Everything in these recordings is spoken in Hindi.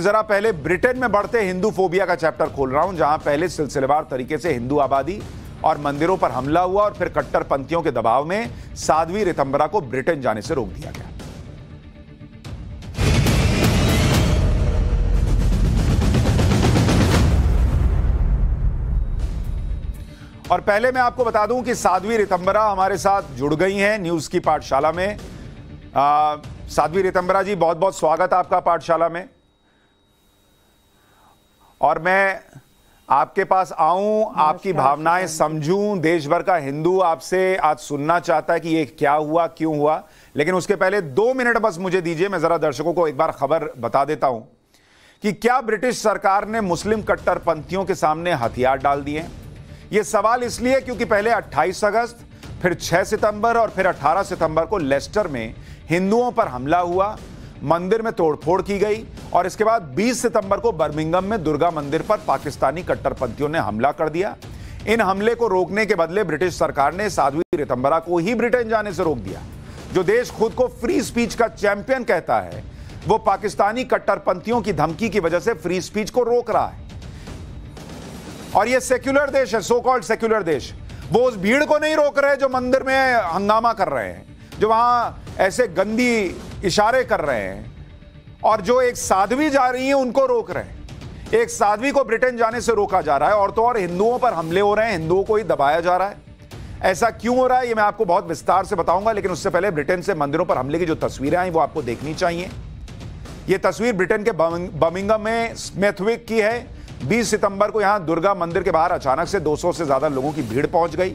जरा पहले ब्रिटेन में बढ़ते हिंदू फोबिया का चैप्टर खोल रहा हूं जहां पहले सिलसिलेवार तरीके से हिंदू आबादी और मंदिरों पर हमला हुआ और फिर कट्टरपंथियों के दबाव में साध्वी रितंबरा को ब्रिटेन जाने से रोक दिया गया और पहले मैं आपको बता दूं कि साध्वी रितंबरा हमारे साथ जुड़ गई हैं न्यूज की पाठशाला में साध्वी रितंबरा जी बहुत बहुत स्वागत आपका पाठशाला में और मैं आपके पास आऊं आपकी भावनाएं समझूं देश भर का हिंदू आपसे आज सुनना चाहता है कि ये क्या हुआ क्यों हुआ लेकिन उसके पहले दो मिनट बस मुझे दीजिए मैं जरा दर्शकों को एक बार खबर बता देता हूं कि क्या ब्रिटिश सरकार ने मुस्लिम कट्टरपंथियों के सामने हथियार डाल दिए ये सवाल इसलिए क्योंकि पहले 28 अगस्त फिर 6 सितंबर और फिर 18 सितंबर को लेस्टर में हिंदुओं पर हमला हुआ मंदिर में तोड़फोड़ की गई और इसके बाद 20 सितंबर को बर्मिंगम में दुर्गा मंदिर पर पाकिस्तानी कट्टरपंथियों ने हमला कर दिया इन हमले को रोकने के बदले ब्रिटिश सरकार ने साध्वी रितंबरा को ही ब्रिटेन जाने से रोक दिया जो देश खुद को फ्री स्पीच का चैंपियन कहता है वो पाकिस्तानी कट्टरपंथियों की धमकी की वजह से फ्री स्पीच को रोक रहा है और ये सेक्युलर देश है सो कॉल्ड सेक्युलर देश वो उस भीड़ को नहीं रोक रहे जो मंदिर में हंगामा कर रहे हैं जो वहां ऐसे गंदी इशारे कर रहे हैं और जो एक साध्वी जा रही है उनको रोक रहे हैं एक साध्वी को ब्रिटेन जाने से रोका जा रहा है और तो और हिंदुओं पर हमले हो रहे हैं हिंदुओं को ही दबाया जा रहा है ऐसा क्यों हो रहा है ये मैं आपको बहुत विस्तार से बताऊंगा लेकिन उससे पहले ब्रिटेन से मंदिरों पर हमले की जो तस्वीरें आई वो आपको देखनी चाहिए ये तस्वीर ब्रिटेन के बर्मिंगम में स्मेथविक की है 20 सितंबर को यहां दुर्गा मंदिर के बाहर अचानक से 200 से ज्यादा लोगों की भीड़ पहुंच गई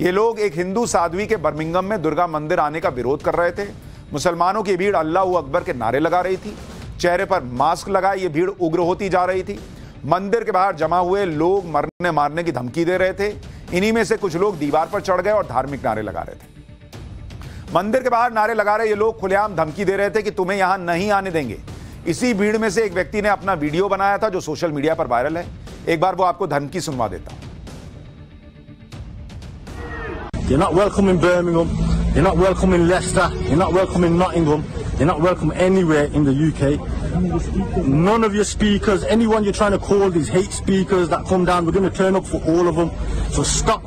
ये लोग एक हिंदू साध्वी के बर्मिंगम में दुर्गा मंदिर आने का विरोध कर रहे थे मुसलमानों की भीड़ अल्लाह अकबर के नारे लगा रही थी चेहरे पर मास्क लगाए ये भीड़ उग्र होती जा रही थी मंदिर के बाहर जमा हुए लोग मरने मारने की धमकी दे रहे थे इन्हीं में से कुछ लोग दीवार पर चढ़ गए और धार्मिक नारे लगा रहे थे मंदिर के बाहर नारे लगा रहे ये लोग खुलेआम धमकी दे रहे थे कि तुम्हें यहां नहीं आने देंगे इसी भीड़ में से एक व्यक्ति ने अपना वीडियो बनाया था जो सोशल मीडिया पर वायरल है एक बार वो आपको धमकी सुनवा देता You're not welcome in Birmingham. You're not welcome in Leicester. You're not welcome in Nottingham. You're not welcome anywhere in the UK. None of your speakers, anyone you're trying to call these hate speakers that come down, we're going to turn up for all of them. So stop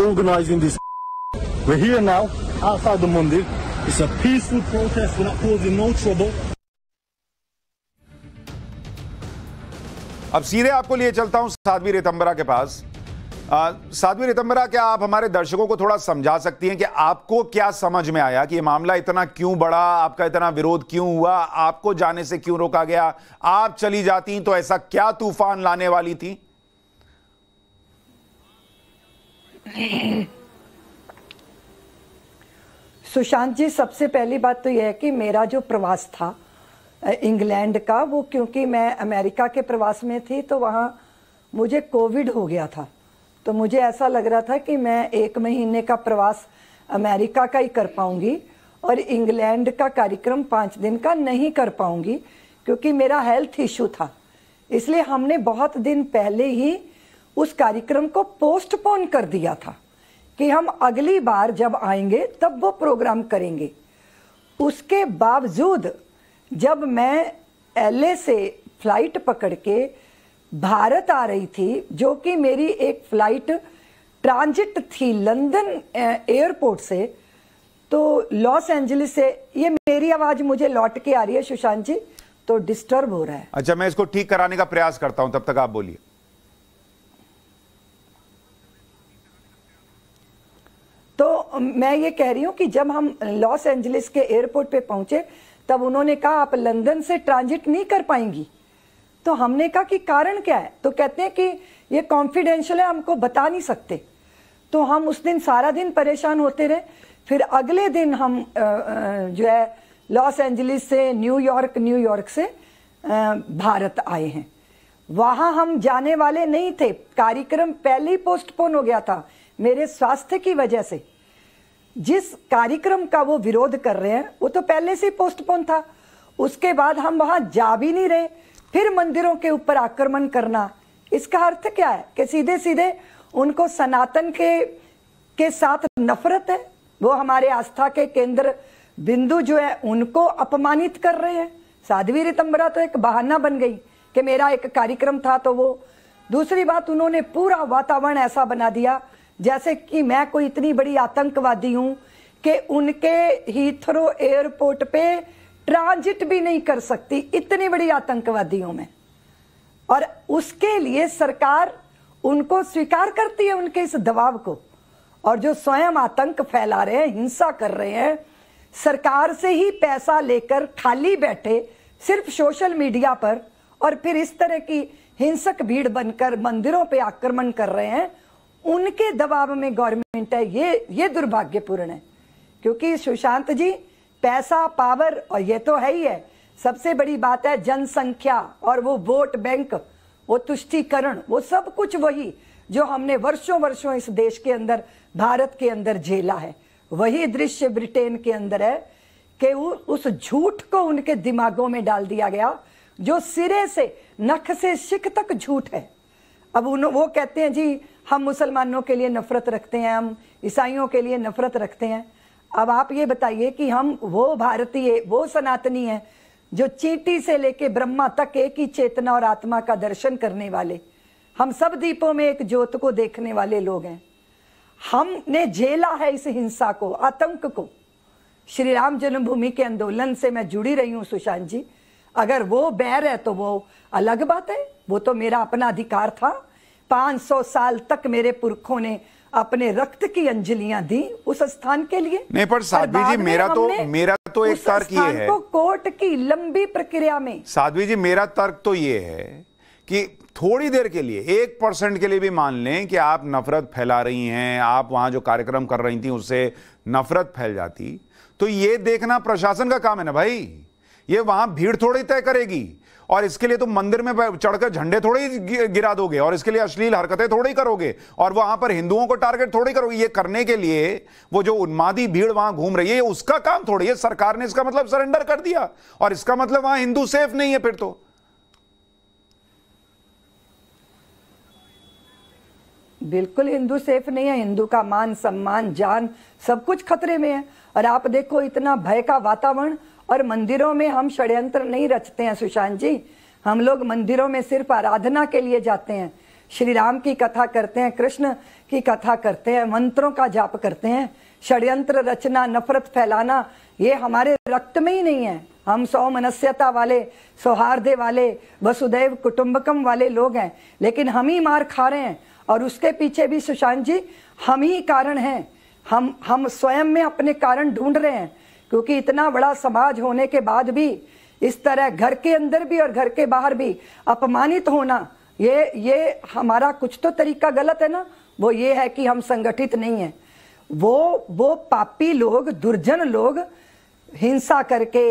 organising this. We're here now, outside the Monday. It's a peaceful protest. We're not causing no trouble. अब सीधे आपको लिए चलता हूं साध्वी रेतंबरा के पास साधवी रितंबरा क्या आप हमारे दर्शकों को थोड़ा समझा सकती हैं कि आपको क्या समझ में आया कि ये मामला इतना क्यों बढ़ा आपका इतना विरोध क्यों हुआ आपको जाने से क्यों रोका गया आप चली जाती तो ऐसा क्या तूफान लाने वाली थी सुशांत जी सबसे पहली बात तो यह है कि मेरा जो प्रवास था इंग्लैंड का वो क्योंकि मैं अमेरिका के प्रवास में थी तो वहाँ मुझे कोविड हो गया था तो मुझे ऐसा लग रहा था कि मैं एक महीने का प्रवास अमेरिका का ही कर पाऊंगी और इंग्लैंड का कार्यक्रम पाँच दिन का नहीं कर पाऊंगी क्योंकि मेरा हेल्थ इशू था इसलिए हमने बहुत दिन पहले ही उस कार्यक्रम को पोस्टपोन कर दिया था कि हम अगली बार जब आएंगे तब वो प्रोग्राम करेंगे उसके बावजूद जब मैं एलए से फ्लाइट पकड़ के भारत आ रही थी जो कि मेरी एक फ्लाइट ट्रांजिट थी लंदन एयरपोर्ट से तो लॉस एंजलिस से ये मेरी आवाज मुझे लौट के आ रही है सुशांत जी तो डिस्टर्ब हो रहा है अच्छा मैं इसको ठीक कराने का प्रयास करता हूं तब तक आप बोलिए तो मैं ये कह रही हूं कि जब हम लॉस एंजलिस के एयरपोर्ट पे पहुंचे तब उन्होंने कहा आप लंदन से ट्रांजिट नहीं कर पाएंगी तो हमने कहा कि कारण क्या है तो कहते हैं कि ये कॉन्फिडेंशियल है हमको बता नहीं सकते तो हम उस दिन सारा दिन परेशान होते रहे फिर अगले दिन हम जो है लॉस एंजलिस से न्यूयॉर्क न्यूयॉर्क से भारत आए हैं वहाँ हम जाने वाले नहीं थे कार्यक्रम पहले ही पोस्टपोन हो गया था मेरे स्वास्थ्य की वजह से जिस कार्यक्रम का वो विरोध कर रहे हैं वो तो पहले से पोस्टपोन था उसके बाद हम वहाँ जा भी नहीं रहे फिर मंदिरों के ऊपर आक्रमण करना इसका अर्थ क्या है कि सीधे सीधे उनको सनातन के के साथ नफरत है वो हमारे आस्था के केंद्र बिंदु जो है उनको अपमानित कर रहे हैं साध्वी रितंबरा तो एक बहाना बन गई कि मेरा एक कार्यक्रम था तो वो दूसरी बात उन्होंने पूरा वातावरण ऐसा बना दिया जैसे कि मैं कोई इतनी बड़ी आतंकवादी हूँ कि उनके हीथरो एयरपोर्ट पे ट्रांजिट भी नहीं कर सकती इतनी बड़ी आतंकवादियों में और उसके लिए सरकार उनको स्वीकार करती है उनके इस दबाव को और जो स्वयं आतंक फैला रहे हैं हिंसा कर रहे हैं सरकार से ही पैसा लेकर खाली बैठे सिर्फ सोशल मीडिया पर और फिर इस तरह की हिंसक भीड़ बनकर मंदिरों पे आक्रमण कर रहे हैं उनके दबाव में गवर्नमेंट है ये ये दुर्भाग्यपूर्ण है क्योंकि सुशांत जी पैसा पावर और ये तो है ही है सबसे बड़ी बात है जनसंख्या और वो वोट बैंक वो तुष्टिकरण वो सब कुछ वही जो हमने वर्षों वर्षों इस देश के अंदर भारत के अंदर झेला है वही दृश्य ब्रिटेन के अंदर है कि उस झूठ को उनके दिमागों में डाल दिया गया जो सिरे से नख से शिख तक झूठ है अब उन वो कहते हैं जी हम मुसलमानों के लिए नफरत रखते हैं हम ईसाइयों के लिए नफरत रखते हैं अब आप ये बताइए कि हम वो भारतीय वो सनातनी है जो चीटी से लेके ब्रह्मा तक एक ही चेतना और आत्मा का दर्शन करने वाले हम सब दीपों में एक ज्योत को देखने वाले लोग हैं हमने झेला है इस हिंसा को आतंक को श्री राम जन्मभूमि के आंदोलन से मैं जुड़ी रही हूँ सुशांत जी अगर वो बैर है तो वो अलग बात है वो तो मेरा अपना अधिकार था 500 साल तक मेरे पुरखों ने अपने रक्त की अंजलियां दी उस स्थान के लिए नहीं पर साध्वी जी मेरा तो मेरा तो एक तर्क ये है को कोर्ट की लंबी प्रक्रिया में साध्वी जी मेरा तर्क तो ये है कि थोड़ी देर के लिए एक परसेंट के लिए भी मान लें कि आप नफरत फैला रही हैं आप वहां जो कार्यक्रम कर रही थी उससे नफरत फैल जाती तो ये देखना प्रशासन का काम है ना भाई ये वहां भीड़ थोड़ी तय करेगी और इसके लिए तुम मंदिर में चढ़कर झंडे थोड़े ही गिरा दोगे और इसके लिए अश्लील हरकतें थोड़ी करोगे और वहां पर हिंदुओं को टारगेट थोड़ी करोगे ये करने के लिए वो जो उन्मादी भीड़ वहां घूम रही है उसका काम थोड़ी है सरकार ने इसका मतलब सरेंडर कर दिया और इसका मतलब वहां हिंदू सेफ नहीं है फिर तो बिल्कुल हिंदू सेफ नहीं है हिंदू का मान सम्मान जान सब कुछ खतरे में है और आप देखो इतना भय का वातावरण और मंदिरों में हम षड्यंत्र नहीं रचते हैं सुशांत जी हम लोग मंदिरों में सिर्फ आराधना के लिए जाते हैं श्री राम की कथा करते हैं कृष्ण की कथा करते हैं मंत्रों का जाप करते हैं षड्यंत्र रचना नफरत फैलाना ये हमारे रक्त में ही नहीं है हम सौ मनस्यता वाले सौहार्दे वाले वसुदैव कुटुंबकम वाले लोग हैं लेकिन हम ही मार खा रहे हैं और उसके पीछे भी सुशांत जी हम ही कारण हैं हम हम स्वयं में अपने कारण ढूंढ रहे हैं क्योंकि इतना बड़ा समाज होने के बाद भी इस तरह घर के अंदर भी और घर के बाहर भी अपमानित होना ये ये हमारा कुछ तो तरीका गलत है ना वो ये है कि हम संगठित नहीं है वो वो पापी लोग दुर्जन लोग हिंसा करके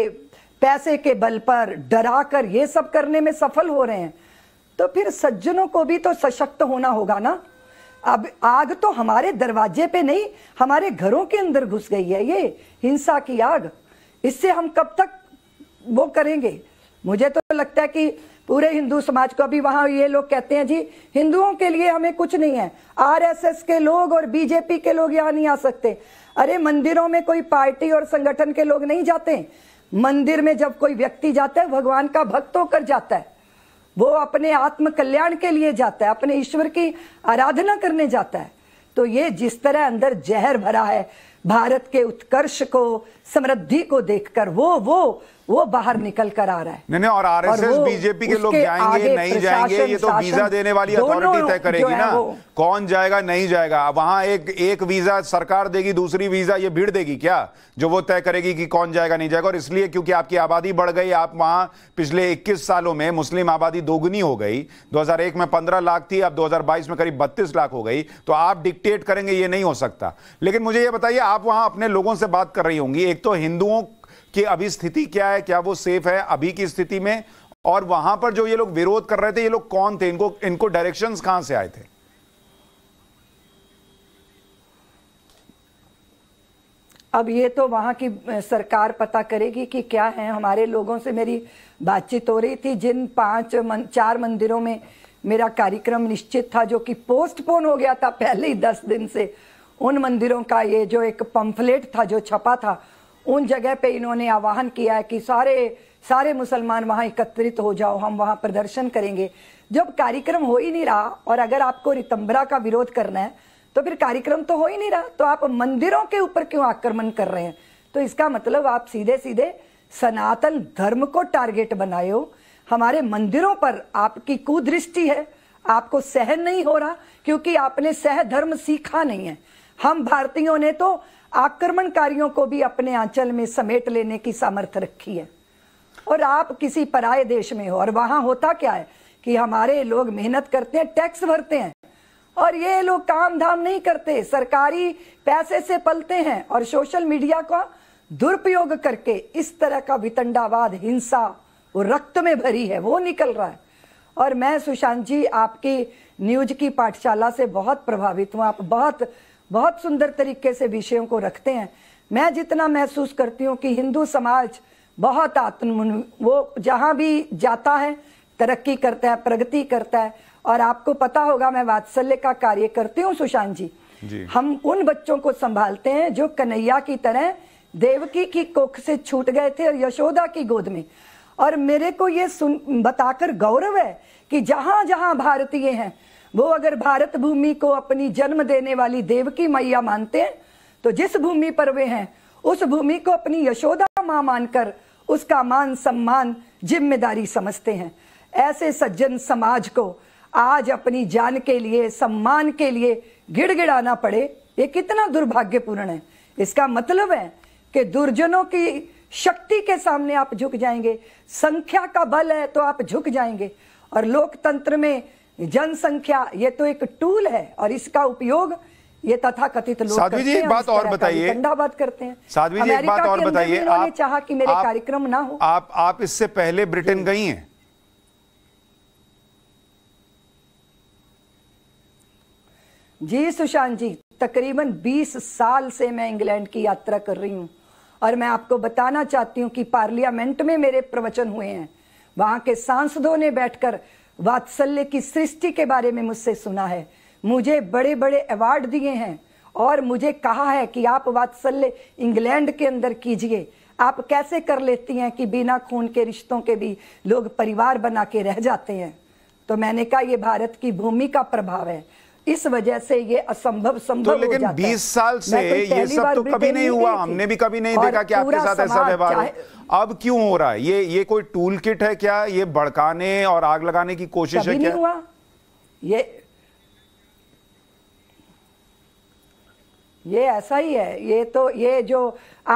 पैसे के बल पर डरा कर ये सब करने में सफल हो रहे हैं तो फिर सज्जनों को भी तो सशक्त होना होगा ना अब आग तो हमारे दरवाजे पे नहीं हमारे घरों के अंदर घुस गई है ये हिंसा की आग इससे हम कब तक वो करेंगे मुझे तो लगता है कि पूरे हिंदू समाज को अभी वहां ये लोग कहते हैं जी हिंदुओं के लिए हमें कुछ नहीं है आरएसएस के लोग और बीजेपी के लोग यहाँ नहीं आ सकते अरे मंदिरों में कोई पार्टी और संगठन के लोग नहीं जाते मंदिर में जब कोई व्यक्ति जाता है भगवान का भक्त होकर जाता है वो अपने आत्म कल्याण के लिए जाता है अपने ईश्वर की आराधना करने जाता है तो ये जिस तरह अंदर जहर भरा है भारत के उत्कर्ष को समृद्धि को देखकर वो वो वो बाहर निकल कर आ रहा है नहीं, नहीं और आरएसएस बीजेपी के लोग जाएंगे नहीं जाएंगे ये तो वीजा देने वाली अथॉरिटी तय करेगी ना कौन जाएगा नहीं जाएगा वहां एक एक वीजा सरकार देगी दूसरी वीजा ये भीड़ देगी क्या जो वो तय करेगी कि कौन जाएगा नहीं जाएगा और इसलिए क्योंकि आपकी आबादी बढ़ गई आप वहां पिछले इक्कीस सालों में मुस्लिम आबादी दोगुनी हो गई दो में पंद्रह लाख थी अब दो में करीब बत्तीस लाख हो गई तो आप डिक्टेट करेंगे ये नहीं हो सकता लेकिन मुझे ये बताइए आप वहां अपने लोगों से बात कर रही होंगी एक तो हिंदुओं कि अभी स्थिति क्या है क्या वो सेफ है अभी की स्थिति में और वहां पर जो ये लोग विरोध कर रहे थे ये लोग कौन थे इनको इनको डायरेक्शन कहां से आए थे अब ये तो वहाँ की सरकार पता करेगी कि क्या है हमारे लोगों से मेरी बातचीत हो रही थी जिन पांच मन, चार मंदिरों में मेरा कार्यक्रम निश्चित था जो कि पोस्टपोन हो गया था पहले ही दस दिन से उन मंदिरों का ये जो एक पंफलेट था जो छपा था उन जगह पे इन्होंने आह्वान किया है कि सारे सारे मुसलमान वहाँ एकत्रित हो जाओ हम वहाँ प्रदर्शन करेंगे जब कार्यक्रम हो ही नहीं रहा और अगर आपको रितंबरा का विरोध करना है तो फिर कार्यक्रम तो हो ही नहीं रहा तो आप मंदिरों के ऊपर क्यों आक्रमण कर रहे हैं तो इसका मतलब आप सीधे सीधे सनातन धर्म को टारगेट बनाए हो हमारे मंदिरों पर आपकी कुदृष्टि है आपको सहन नहीं हो रहा क्योंकि आपने सह धर्म सीखा नहीं है हम भारतीयों ने तो आक्रमणकारियों को भी अपने आंचल में समेट लेने की सामर्थ्य रखी है और आप किसी पराये देश में हो और वहां होता क्या है कि हमारे लोग मेहनत करते हैं टैक्स भरते हैं और ये लोग काम धाम नहीं करते सरकारी पैसे से पलते हैं और सोशल मीडिया का दुरुपयोग करके इस तरह का वितंडावाद हिंसा वो रक्त में भरी है वो निकल रहा है और मैं सुशांत जी आपकी न्यूज की पाठशाला से बहुत प्रभावित हूँ आप बहुत बहुत सुंदर तरीके से विषयों को रखते हैं मैं जितना महसूस करती हूँ कि हिंदू समाज बहुत आत्म वो जहाँ भी जाता है तरक्की करता है प्रगति करता है और आपको पता होगा मैं वात्सल्य का कार्य करती हूँ सुशांत जी।, जी हम उन बच्चों को संभालते हैं जो कन्हैया की तरह देवकी की कोख से छूट गए थे और यशोदा की गोद में और मेरे को ये सुन बताकर गौरव है कि जहां जहां भारतीय हैं वो अगर भारत भूमि को अपनी जन्म देने वाली देवकी मैया मानते हैं तो जिस भूमि पर वे हैं उस भूमि को अपनी यशोदा मां मानकर उसका मान सम्मान जिम्मेदारी समझते हैं ऐसे सज्जन समाज को आज अपनी जान के लिए सम्मान के लिए गिड़गिड़ाना पड़े ये कितना दुर्भाग्यपूर्ण है इसका मतलब है कि दुर्जनों की शक्ति के सामने आप झुक जाएंगे संख्या का बल है तो आप झुक जाएंगे और लोकतंत्र में जनसंख्या ये तो एक टूल है और इसका उपयोग ये तथा कथित लोग साध्वी जी एक बात और बताइए बात करते हैं साध्वी जी एक बात और बताइए आप चाह कि मेरे कार्यक्रम ना हो आप आप इससे पहले ब्रिटेन गई हैं जी सुशांत जी तकरीबन 20 साल से मैं इंग्लैंड की यात्रा कर रही हूं और मैं आपको बताना चाहती हूं कि पार्लियामेंट में मेरे प्रवचन हुए हैं वहां के सांसदों ने बैठकर वात्सल्य की सृष्टि के बारे में मुझसे सुना है मुझे बड़े बड़े अवार्ड दिए हैं और मुझे कहा है कि आप वात्सल्य इंग्लैंड के अंदर कीजिए आप कैसे कर लेती हैं कि बिना खून के रिश्तों के भी लोग परिवार बना के रह जाते हैं तो मैंने कहा ये भारत की भूमि का प्रभाव है इस वजह से ये असंभव संभव तो लेकिन 20 साल से ये सब तो कभी नहीं हुआ हमने भी कभी नहीं देखा कि आपके साथ ऐसा व्यवहार हो अब क्यों हो रहा है ये ये कोई टूल किट है क्या ये भड़काने और आग लगाने की कोशिश है क्या हुआ ये ये ऐसा ही है ये तो ये जो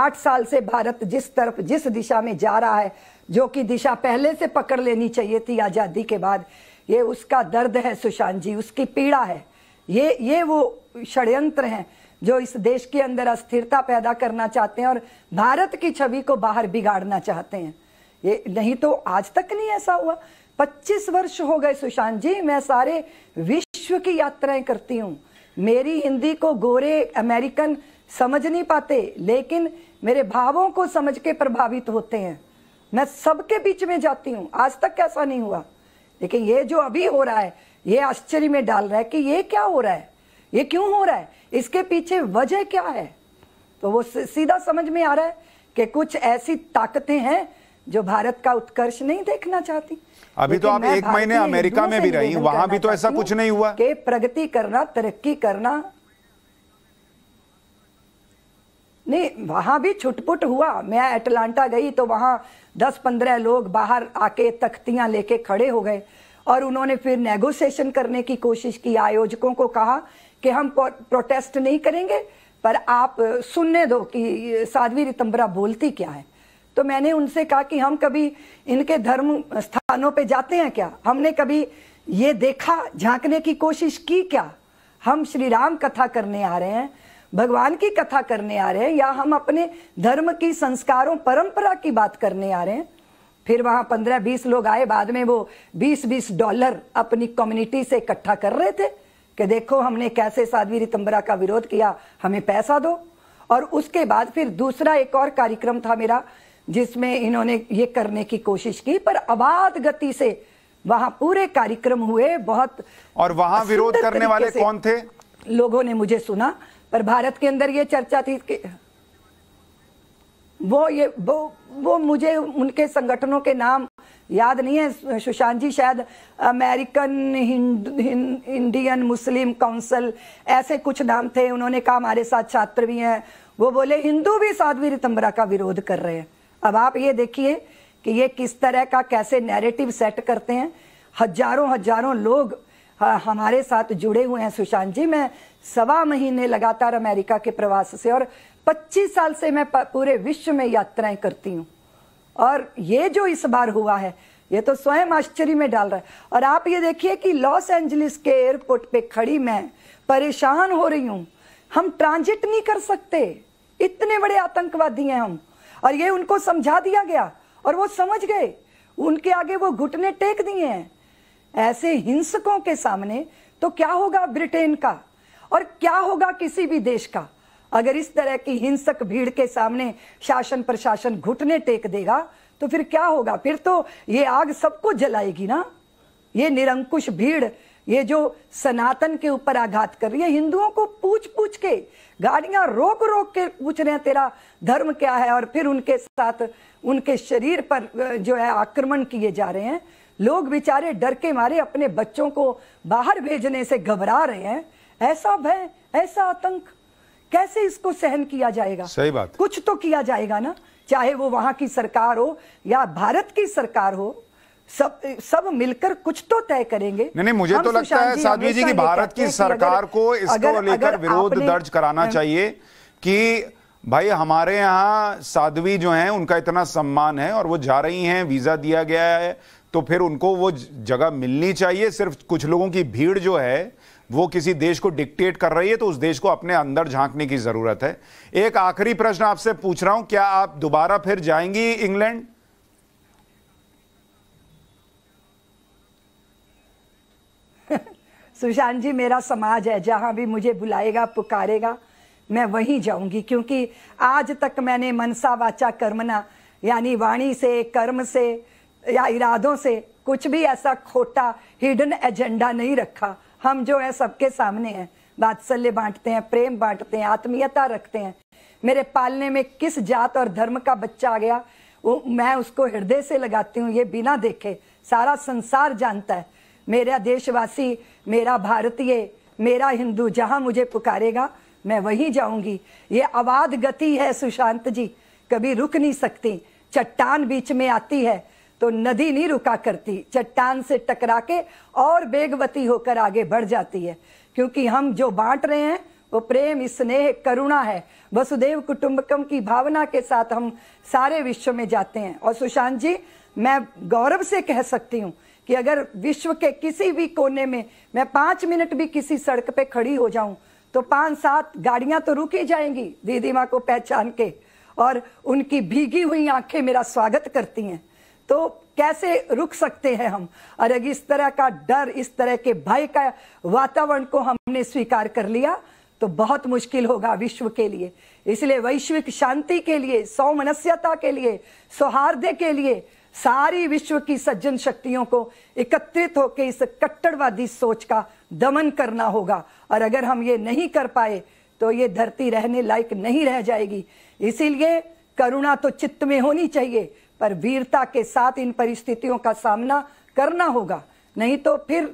आठ साल से भारत जिस तरफ जिस दिशा में जा रहा है जो कि दिशा पहले से पकड़ लेनी चाहिए थी आज़ादी के बाद ये उसका दर्द है सुशांत जी उसकी पीड़ा है ये ये वो षड्यंत्र हैं जो इस देश के अंदर अस्थिरता पैदा करना चाहते हैं और भारत की छवि को बाहर बिगाड़ना चाहते हैं ये नहीं तो आज तक नहीं ऐसा हुआ 25 वर्ष हो गए सुशांत जी मैं सारे विश्व की यात्राएं करती हूँ मेरी हिंदी को गोरे अमेरिकन समझ नहीं पाते लेकिन मेरे भावों को समझ के प्रभावित होते हैं मैं सबके बीच में जाती हूँ आज तक ऐसा नहीं हुआ लेकिन ये जो अभी हो रहा है ये आश्चर्य में डाल रहा है कि ये क्या हो रहा है ये क्यों हो रहा है इसके पीछे वजह क्या है तो वो सीधा समझ में आ रहा है कि कुछ ऐसी ताकतें हैं जो भारत का उत्कर्ष नहीं देखना चाहती अभी तो आप एक महीने अमेरिका में भी रही वहां भी तो ऐसा कुछ नहीं हुआ के प्रगति करना तरक्की करना नहीं वहाँ भी छुटपुट हुआ मैं अटलांटा गई तो वहाँ दस पंद्रह लोग बाहर आके तख्तियाँ लेके खड़े हो गए और उन्होंने फिर नेगोशिएशन करने की कोशिश की आयोजकों को कहा कि हम प्रोटेस्ट नहीं करेंगे पर आप सुनने दो कि साध्वी रितंबरा बोलती क्या है तो मैंने उनसे कहा कि हम कभी इनके धर्म स्थानों पे जाते हैं क्या हमने कभी ये देखा झांकने की कोशिश की क्या हम श्री राम कथा करने आ रहे हैं भगवान की कथा करने आ रहे हैं या हम अपने धर्म की संस्कारों परंपरा की बात करने आ रहे हैं फिर वहां पंद्रह बीस लोग आए बाद में वो बीस बीस डॉलर अपनी कम्युनिटी से इकट्ठा कर रहे थे कि देखो हमने कैसे साध्वी रितंबरा का विरोध किया हमें पैसा दो और उसके बाद फिर दूसरा एक और कार्यक्रम था मेरा जिसमें इन्होंने ये करने की कोशिश की पर अबाध गति से वहां पूरे कार्यक्रम हुए बहुत और वहां विरोध करने वाले कौन थे लोगों ने मुझे सुना पर भारत के अंदर ये चर्चा थी कि वो ये वो वो मुझे उनके संगठनों के नाम याद नहीं है सुशांत जी शायद American Hind, Indian Muslim council ऐसे कुछ नाम थे उन्होंने कहा हमारे साथ छात्र भी हैं वो बोले हिंदू भी साध्वी रितंबरा का विरोध कर रहे हैं अब आप ये देखिए कि ये किस तरह का कैसे नैरेटिव सेट करते हैं हजारों हजारों लोग हाँ, हमारे साथ जुड़े हुए हैं सुशांत जी मैं सवा महीने लगातार अमेरिका के प्रवास से और 25 साल से मैं पूरे विश्व में यात्राएं करती हूँ और ये जो इस बार हुआ है ये तो स्वयं आश्चर्य में डाल रहा है और आप ये देखिए कि लॉस एंजलिस के एयरपोर्ट पे खड़ी मैं परेशान हो रही हूं हम ट्रांजिट नहीं कर सकते इतने बड़े आतंकवादी हैं हम और ये उनको समझा दिया गया और वो समझ गए उनके आगे वो घुटने टेक दिए हैं ऐसे हिंसकों के सामने तो क्या होगा ब्रिटेन का और क्या होगा किसी भी देश का अगर इस तरह की हिंसक भीड़ के सामने शासन प्रशासन घुटने टेक देगा तो फिर क्या होगा फिर तो ये आग सबको जलाएगी ना ये निरंकुश भीड़ ये जो सनातन के ऊपर आघात कर रही है हिंदुओं को पूछ पूछ के गाड़ियां रोक रोक के पूछ रहे हैं तेरा धर्म क्या है और फिर उनके साथ उनके शरीर पर जो है आक्रमण किए जा रहे हैं लोग बेचारे डर के मारे अपने बच्चों को बाहर भेजने से घबरा रहे हैं ऐसा भय ऐसा आतंक कैसे इसको सहन किया जाएगा सही बात कुछ तो किया जाएगा ना चाहे वो वहां की सरकार हो या भारत की सरकार हो सब सब मिलकर कुछ तो तय करेंगे नहीं नहीं मुझे तो लगता है साध्वी जी की भारत की सरकार को इसको लेकर विरोध दर्ज कराना हाँ। चाहिए कि भाई हमारे यहाँ साध्वी जो हैं उनका इतना सम्मान है और वो जा रही हैं वीज़ा दिया गया है तो फिर उनको वो जगह मिलनी चाहिए सिर्फ कुछ लोगों की भीड़ जो है वो किसी देश को डिक्टेट कर रही है तो उस देश को अपने अंदर झांकने की जरूरत है एक आखिरी प्रश्न आपसे पूछ रहा हूं क्या आप दोबारा फिर जाएंगी इंग्लैंड सुशांत जी मेरा समाज है जहां भी मुझे बुलाएगा पुकारेगा मैं वहीं जाऊंगी क्योंकि आज तक मैंने मनसा वाचा कर्मना यानी वाणी से कर्म से या इरादों से कुछ भी ऐसा खोटा हिडन एजेंडा नहीं रखा हम जो है सबके सामने हैं बात्सल्य बांटते हैं प्रेम बांटते हैं आत्मीयता रखते हैं मेरे पालने में किस जात और धर्म का बच्चा आ गया वो मैं उसको हृदय से लगाती हूँ ये बिना देखे सारा संसार जानता है मेरा देशवासी मेरा भारतीय मेरा हिंदू जहाँ मुझे पुकारेगा मैं वहीं जाऊंगी ये अबाध गति है सुशांत जी कभी रुक नहीं सकती चट्टान बीच में आती है तो नदी नहीं रुका करती चट्टान से टकरा के और बेगवती होकर आगे बढ़ जाती है क्योंकि हम जो बांट रहे हैं वो प्रेम स्नेह करुणा है वसुदेव कुटुंबकम की भावना के साथ हम सारे विश्व में जाते हैं और सुशांत जी मैं गौरव से कह सकती हूँ कि अगर विश्व के किसी भी कोने में मैं पांच मिनट भी किसी सड़क पे खड़ी हो जाऊं तो पांच सात गाड़ियां तो रुकी जाएंगी दीदी माँ को पहचान के और उनकी भीगी हुई आंखें मेरा स्वागत करती हैं तो कैसे रुक सकते हैं हम और अगर इस तरह का डर इस तरह के भय का वातावरण को हमने स्वीकार कर लिया तो बहुत मुश्किल होगा विश्व के लिए इसलिए वैश्विक शांति के लिए सौमनस्यता के लिए सौहार्द के लिए सारी विश्व की सज्जन शक्तियों को एकत्रित होकर इस कट्टरवादी सोच का दमन करना होगा और अगर हम ये नहीं कर पाए तो ये धरती रहने लायक नहीं रह जाएगी इसीलिए करुणा तो चित्त में होनी चाहिए पर वीरता के साथ इन परिस्थितियों का सामना करना होगा नहीं तो फिर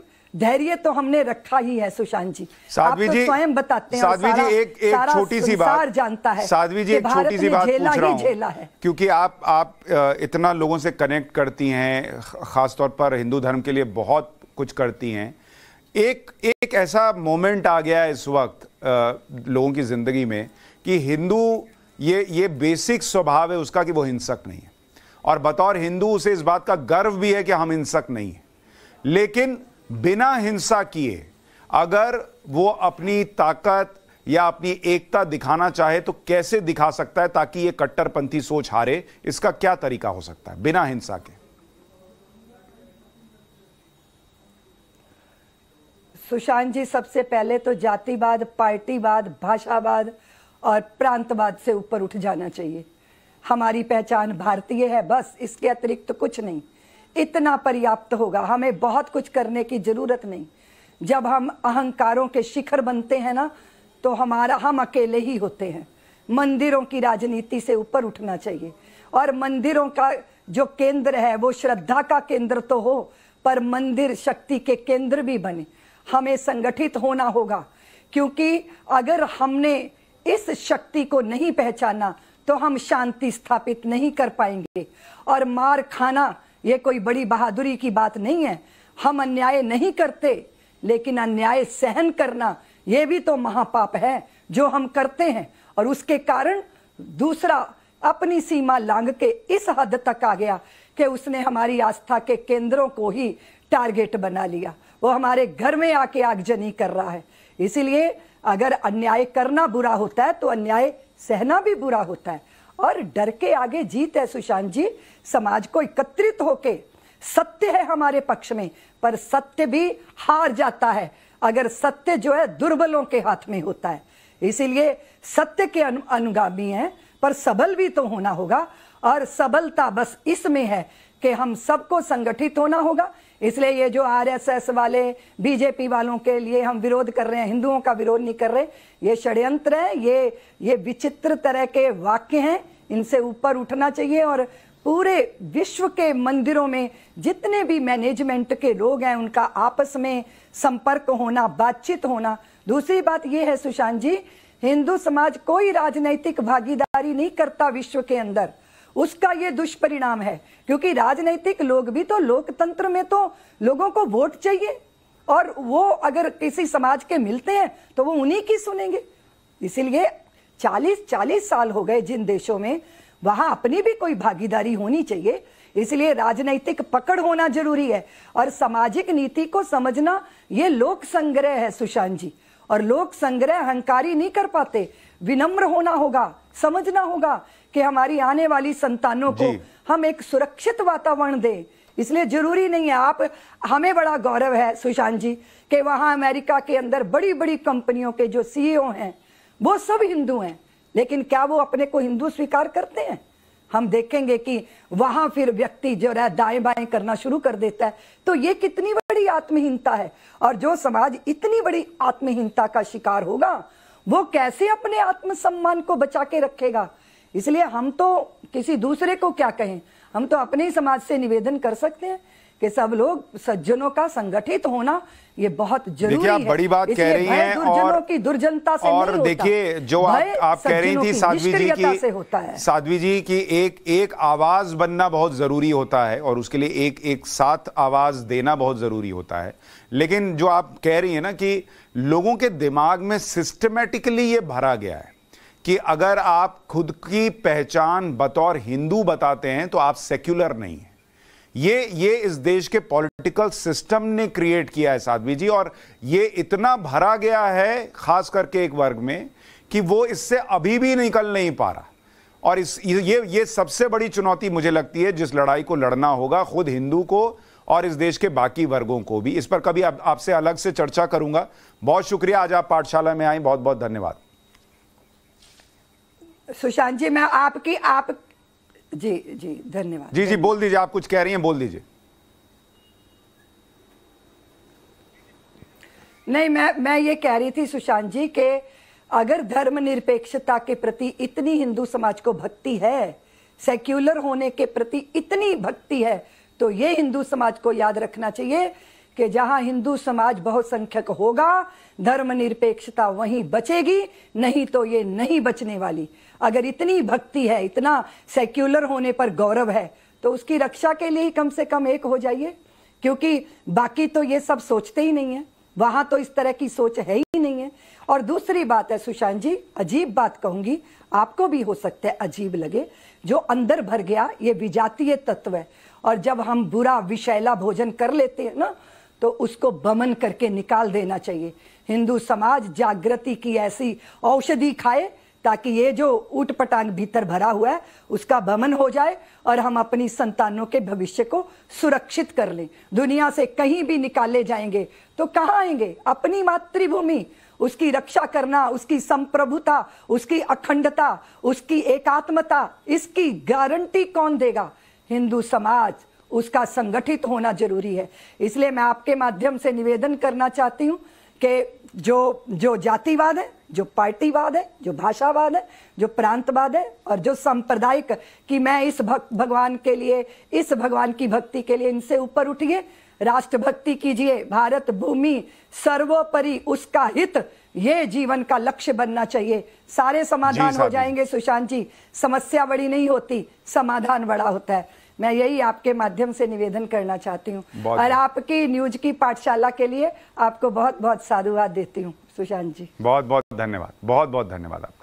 धैर्य तो हमने रखा ही है सुशांत जी आप तो स्वयं बताते हैं साध्वी जी एक एक छोटी सी बात जानता है साध्वी जी एक छोटी सी बात पूछ रहा हूं है क्योंकि आप आप इतना लोगों से कनेक्ट करती हैं खासतौर पर हिंदू धर्म के लिए बहुत कुछ करती हैं एक एक ऐसा मोमेंट आ गया है इस वक्त लोगों की जिंदगी में कि हिंदू ये ये बेसिक स्वभाव है उसका कि वो हिंसक नहीं है और बतौर हिंदू उसे इस बात का गर्व भी है कि हम हिंसक नहीं हैं लेकिन बिना हिंसा किए अगर वो अपनी ताकत या अपनी एकता दिखाना चाहे तो कैसे दिखा सकता है ताकि ये कट्टरपंथी सोच हारे इसका क्या तरीका हो सकता है बिना हिंसा के सुशांत जी सबसे पहले तो जातिवाद पार्टीवाद भाषावाद और प्रांतवाद से ऊपर उठ जाना चाहिए हमारी पहचान भारतीय है बस इसके अतिरिक्त तो कुछ नहीं इतना पर्याप्त होगा हमें बहुत कुछ करने की जरूरत नहीं जब हम अहंकारों के शिखर बनते हैं ना तो हमारा हम अकेले ही होते हैं मंदिरों की राजनीति से ऊपर उठना चाहिए और मंदिरों का जो केंद्र है वो श्रद्धा का केंद्र तो हो पर मंदिर शक्ति के केंद्र भी बने हमें संगठित होना होगा क्योंकि अगर हमने इस शक्ति को नहीं पहचाना तो हम शांति स्थापित नहीं कर पाएंगे और मार खाना ये कोई बड़ी बहादुरी की बात नहीं है हम अन्याय नहीं करते लेकिन अन्याय सहन करना ये भी तो महापाप है जो हम करते हैं और उसके कारण दूसरा अपनी सीमा लांग के इस हद तक आ गया कि उसने हमारी आस्था के केंद्रों को ही टारगेट बना लिया वो हमारे घर में आके आगजनी कर रहा है इसीलिए अगर अन्याय करना बुरा होता है तो अन्याय सहना भी बुरा होता है और डर के आगे जीत है सुशांत जी समाज को एकत्रित होके सत्य है हमारे पक्ष में पर सत्य भी हार जाता है अगर सत्य जो है दुर्बलों के हाथ में होता है इसीलिए सत्य के अनु, अनुगामी हैं पर सबल भी तो होना होगा और सबलता बस इसमें है कि हम सबको संगठित होना होगा इसलिए ये जो आरएसएस वाले बीजेपी वालों के लिए हम विरोध कर रहे हैं हिंदुओं का विरोध नहीं कर रहे ये षड्यंत्र है ये ये विचित्र तरह के वाक्य हैं इनसे ऊपर उठना चाहिए और पूरे विश्व के मंदिरों में जितने भी मैनेजमेंट के लोग हैं उनका आपस में संपर्क होना बातचीत होना दूसरी बात ये है सुशांत जी हिंदू समाज कोई राजनैतिक भागीदारी नहीं करता विश्व के अंदर उसका ये दुष्परिणाम है क्योंकि राजनीतिक लोग भी तो लोकतंत्र में तो लोगों को वोट चाहिए और वो अगर किसी समाज के मिलते हैं तो वो उन्हीं की सुनेंगे इसीलिए 40 40 साल हो गए जिन देशों में वहां अपनी भी कोई भागीदारी होनी चाहिए इसलिए राजनैतिक पकड़ होना जरूरी है और सामाजिक नीति को समझना ये लोक संग्रह है सुशांत जी और लोक संग्रह अहंकारी नहीं कर पाते विनम्र होना होगा समझना होगा कि हमारी आने वाली संतानों को हम एक सुरक्षित वातावरण दें इसलिए जरूरी नहीं है आप हमें बड़ा गौरव है सुशांत जी कि वहां अमेरिका के अंदर बड़ी बड़ी कंपनियों के जो सीईओ e हैं वो सब हिंदू हैं लेकिन क्या वो अपने को हिंदू स्वीकार करते हैं हम देखेंगे कि वहां फिर व्यक्ति जो है दाएं बाएं करना शुरू कर देता है तो ये कितनी बड़ी आत्महीनता है और जो समाज इतनी बड़ी आत्महीनता का शिकार होगा वो कैसे अपने आत्मसम्मान को बचा के रखेगा इसलिए हम तो किसी दूसरे को क्या कहें हम तो अपने ही समाज से निवेदन कर सकते हैं कि सब लोग सज्जनों का संगठित होना ये बहुत जरूरी है बड़ी बात कह रही हैं और की दुर्जनता से और देखिए जो आप, आप कह रही थी साध्वी जी की से होता है साध्वी जी की एक एक आवाज बनना बहुत जरूरी होता है और उसके लिए एक एक साथ आवाज देना बहुत जरूरी होता है लेकिन जो आप कह रही है ना कि लोगों के दिमाग में सिस्टमेटिकली ये भरा गया है कि अगर आप खुद की पहचान बतौर हिंदू बताते हैं तो आप सेक्युलर नहीं हैं ये ये इस देश के पॉलिटिकल सिस्टम ने क्रिएट किया है साधवी जी और ये इतना भरा गया है खास करके एक वर्ग में कि वो इससे अभी भी निकल नहीं पा रहा और इस ये ये सबसे बड़ी चुनौती मुझे लगती है जिस लड़ाई को लड़ना होगा खुद हिंदू को और इस देश के बाकी वर्गों को भी इस पर कभी आपसे अलग से चर्चा करूंगा बहुत शुक्रिया आज आप पाठशाला में आए बहुत बहुत धन्यवाद सुशांत जी मैं आपकी आप जी जी धन्यवाद जी जी बोल दीजिए आप कुछ कह रही हैं बोल दीजिए नहीं मैं मैं ये कह रही थी सुशांत जी के अगर धर्मनिरपेक्षता के प्रति इतनी हिंदू समाज को भक्ति है सेक्युलर होने के प्रति इतनी भक्ति है तो ये हिंदू समाज को याद रखना चाहिए कि जहां हिंदू समाज बहुसंख्यक होगा धर्मनिरपेक्षता वहीं बचेगी नहीं तो ये नहीं बचने वाली अगर इतनी भक्ति है इतना सेक्युलर होने पर गौरव है तो उसकी रक्षा के लिए कम से कम एक हो जाइए क्योंकि बाकी तो ये सब सोचते ही नहीं है वहां तो इस तरह की सोच है ही नहीं है और दूसरी बात है सुशांत जी अजीब बात कहूंगी आपको भी हो सकता है अजीब लगे जो अंदर भर गया ये विजातीय तत्व है और जब हम बुरा विशैला भोजन कर लेते हैं ना तो उसको बमन करके निकाल देना चाहिए हिंदू समाज जागृति की ऐसी औषधि खाए ताकि ये जो ऊट पटांग भीतर भरा हुआ है उसका भमन हो जाए और हम अपनी संतानों के भविष्य को सुरक्षित कर लें दुनिया से कहीं भी निकाले जाएंगे तो कहाँ आएंगे अपनी मातृभूमि उसकी रक्षा करना उसकी संप्रभुता उसकी अखंडता उसकी एकात्मता इसकी गारंटी कौन देगा हिंदू समाज उसका संगठित होना जरूरी है इसलिए मैं आपके माध्यम से निवेदन करना चाहती हूँ कि जो जो जातिवाद है जो पार्टीवाद है जो भाषावाद है जो प्रांतवाद है और जो सांप्रदायिक कि मैं इस भग, भगवान के लिए इस भगवान की भक्ति के लिए इनसे ऊपर उठिए राष्ट्रभक्ति कीजिए भारत भूमि सर्वोपरि उसका हित ये जीवन का लक्ष्य बनना चाहिए सारे समाधान हो जाएंगे सुशांत जी समस्या बड़ी नहीं होती समाधान बड़ा होता है मैं यही आपके माध्यम से निवेदन करना चाहती हूँ और आपकी न्यूज की पाठशाला के लिए आपको बहुत बहुत साधुवाद देती हूँ सुशांत जी बहुत बहुत धन्यवाद बहुत बहुत धन्यवाद आप